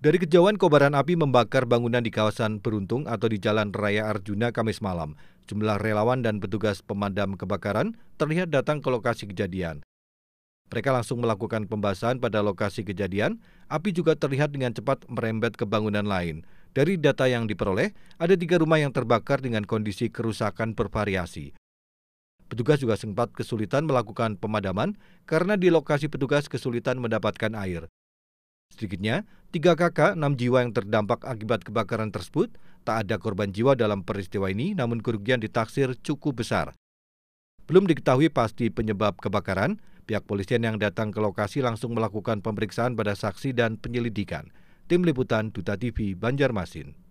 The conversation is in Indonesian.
Dari kejauhan kobaran api membakar bangunan di kawasan Beruntung atau di Jalan Raya Arjuna Kamis malam. Jumlah relawan dan petugas pemadam kebakaran terlihat datang ke lokasi kejadian. Mereka langsung melakukan pembahasan pada lokasi kejadian. Api juga terlihat dengan cepat merembet ke bangunan lain. Dari data yang diperoleh, ada tiga rumah yang terbakar dengan kondisi kerusakan bervariasi. Petugas juga sempat kesulitan melakukan pemadaman karena di lokasi petugas kesulitan mendapatkan air. Sedikitnya, tiga kakak, enam jiwa yang terdampak akibat kebakaran tersebut, tak ada korban jiwa dalam peristiwa ini, namun kerugian ditaksir cukup besar. Belum diketahui pasti penyebab kebakaran, pihak polisian yang datang ke lokasi langsung melakukan pemeriksaan pada saksi dan penyelidikan. Tim Liputan Duta TV Banjarmasin.